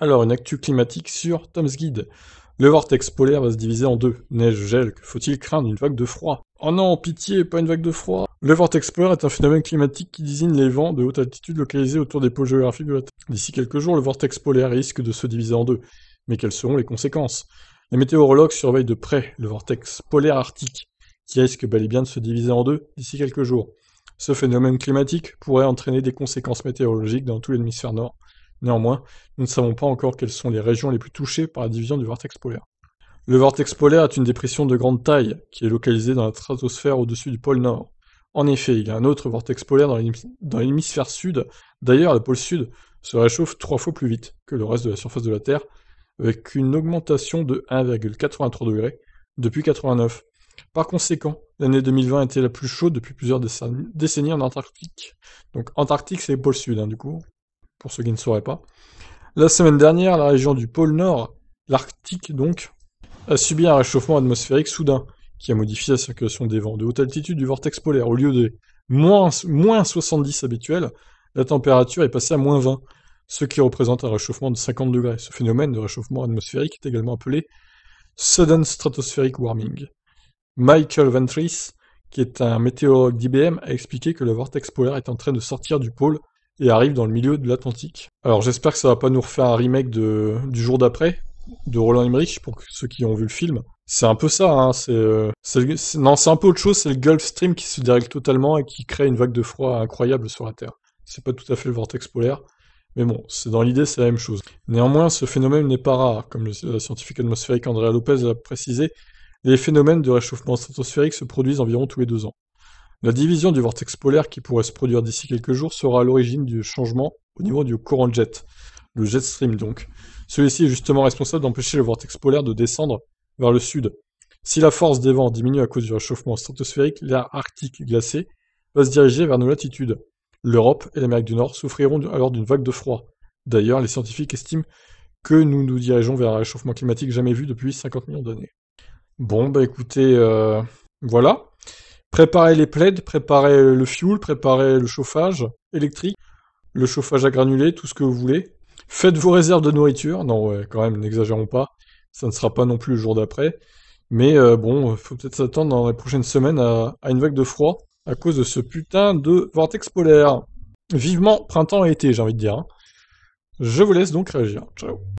Alors, une actu climatique sur Tom's Guide. Le vortex polaire va se diviser en deux. Neige, gel, faut-il craindre une vague de froid Oh non, pitié, pas une vague de froid Le vortex polaire est un phénomène climatique qui désigne les vents de haute altitude localisés autour des pôles géographiques de la D'ici quelques jours, le vortex polaire risque de se diviser en deux. Mais quelles seront les conséquences Les météorologues surveillent de près le vortex polaire arctique, qui risque bel et bien de se diviser en deux d'ici quelques jours. Ce phénomène climatique pourrait entraîner des conséquences météorologiques dans tout l'hémisphère nord, Néanmoins, nous ne savons pas encore quelles sont les régions les plus touchées par la division du vortex polaire. Le vortex polaire est une dépression de grande taille, qui est localisée dans la stratosphère au-dessus du pôle Nord. En effet, il y a un autre vortex polaire dans l'hémisphère sud. D'ailleurs, le pôle sud se réchauffe trois fois plus vite que le reste de la surface de la Terre, avec une augmentation de 1,83 degrés depuis 89. Par conséquent, l'année 2020 était la plus chaude depuis plusieurs décennies en Antarctique. Donc Antarctique, c'est le pôle sud, hein, du coup pour ceux qui ne sauraient pas. La semaine dernière, la région du pôle Nord, l'Arctique donc, a subi un réchauffement atmosphérique soudain, qui a modifié la circulation des vents de haute altitude du vortex polaire. Au lieu de moins, moins 70 habituels, la température est passée à moins 20, ce qui représente un réchauffement de 50 degrés. Ce phénomène de réchauffement atmosphérique est également appelé Sudden Stratospheric Warming. Michael Ventris, qui est un météorologue d'IBM, a expliqué que le vortex polaire est en train de sortir du pôle et arrive dans le milieu de l'Atlantique. Alors j'espère que ça va pas nous refaire un remake de, du jour d'après, de Roland Emmerich, pour ceux qui ont vu le film. C'est un peu ça, hein, euh, c'est, non, c'est un peu autre chose, c'est le Gulf Stream qui se dérègle totalement et qui crée une vague de froid incroyable sur la Terre. C'est pas tout à fait le vortex polaire, mais bon, c'est dans l'idée, c'est la même chose. Néanmoins, ce phénomène n'est pas rare, comme le scientifique atmosphérique Andrea Lopez l'a précisé, les phénomènes de réchauffement stratosphérique se produisent environ tous les deux ans. La division du vortex polaire qui pourrait se produire d'ici quelques jours sera à l'origine du changement au niveau du courant jet, le jet stream donc. Celui-ci est justement responsable d'empêcher le vortex polaire de descendre vers le sud. Si la force des vents diminue à cause du réchauffement stratosphérique, l'air arctique glacé va se diriger vers nos latitudes. L'Europe et l'Amérique du Nord souffriront alors d'une vague de froid. D'ailleurs, les scientifiques estiment que nous nous dirigeons vers un réchauffement climatique jamais vu depuis 50 millions d'années. Bon, bah écoutez, euh, voilà. Préparez les plaids, préparez euh, le fuel, préparer le chauffage électrique, le chauffage à granulés, tout ce que vous voulez. Faites vos réserves de nourriture. Non, quand même, n'exagérons pas. Ça ne sera pas non plus le jour d'après. Mais euh, bon, faut peut-être s'attendre dans les prochaines semaines à, à, une vague de froid à cause de ce putain de vortex polaire. Vivement printemps et été, j'ai envie de dire. Hein. Je vous laisse donc réagir. Ciao.